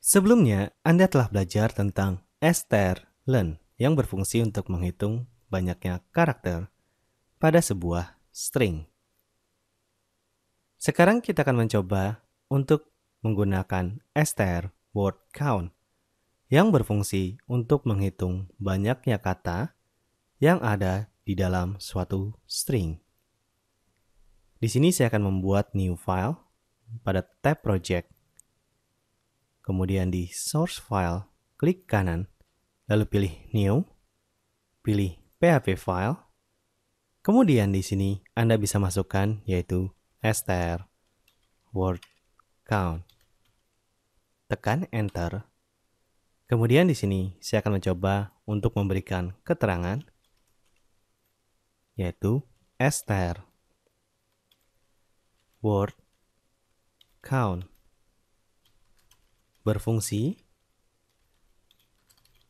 Sebelumnya, Anda telah belajar tentang len yang berfungsi untuk menghitung banyaknya karakter pada sebuah string. Sekarang kita akan mencoba untuk menggunakan Esther word count yang berfungsi untuk menghitung banyaknya kata yang ada di dalam suatu string. Di sini saya akan membuat new file pada tab project kemudian di source file, klik kanan, lalu pilih new, pilih PHP file, kemudian di sini Anda bisa masukkan yaitu str word count. Tekan enter. Kemudian di sini saya akan mencoba untuk memberikan keterangan yaitu str word count berfungsi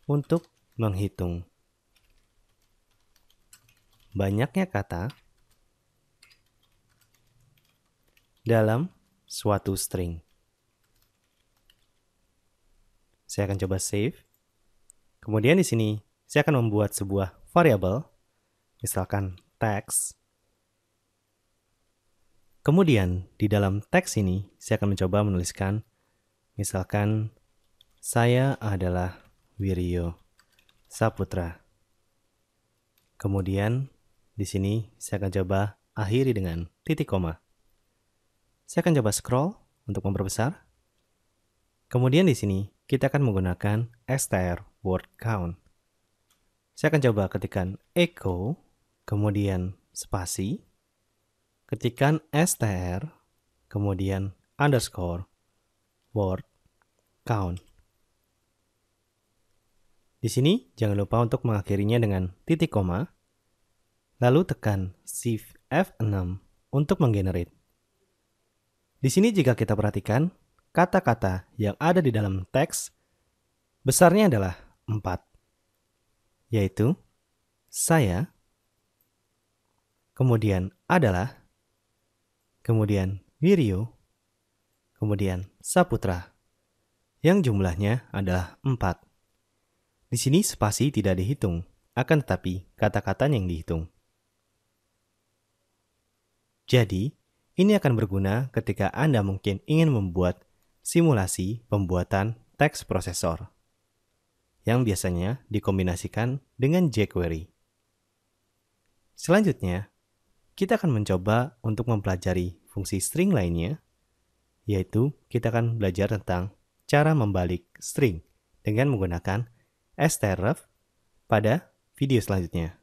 untuk menghitung banyaknya kata dalam suatu string. Saya akan coba save. Kemudian di sini saya akan membuat sebuah variable, misalkan text. Kemudian di dalam text ini saya akan mencoba menuliskan Misalkan, saya adalah Wiryo Saputra. Kemudian, di sini saya akan coba akhiri dengan titik koma. Saya akan coba scroll untuk memperbesar. Kemudian di sini kita akan menggunakan str word count. Saya akan coba ketikan echo, kemudian spasi, ketikan str, kemudian underscore word account. Di sini, jangan lupa untuk mengakhirinya dengan titik koma, lalu tekan Shift F6 untuk menggenerate. Di sini jika kita perhatikan, kata-kata yang ada di dalam teks besarnya adalah 4, yaitu saya, kemudian adalah, kemudian Wirio kemudian Saputra yang jumlahnya adalah 4. Di sini spasi tidak dihitung, akan tetapi kata-kata yang dihitung. Jadi, ini akan berguna ketika Anda mungkin ingin membuat simulasi pembuatan teks prosesor yang biasanya dikombinasikan dengan jQuery. Selanjutnya, kita akan mencoba untuk mempelajari fungsi string lainnya, yaitu kita akan belajar tentang cara membalik string dengan menggunakan stref pada video selanjutnya.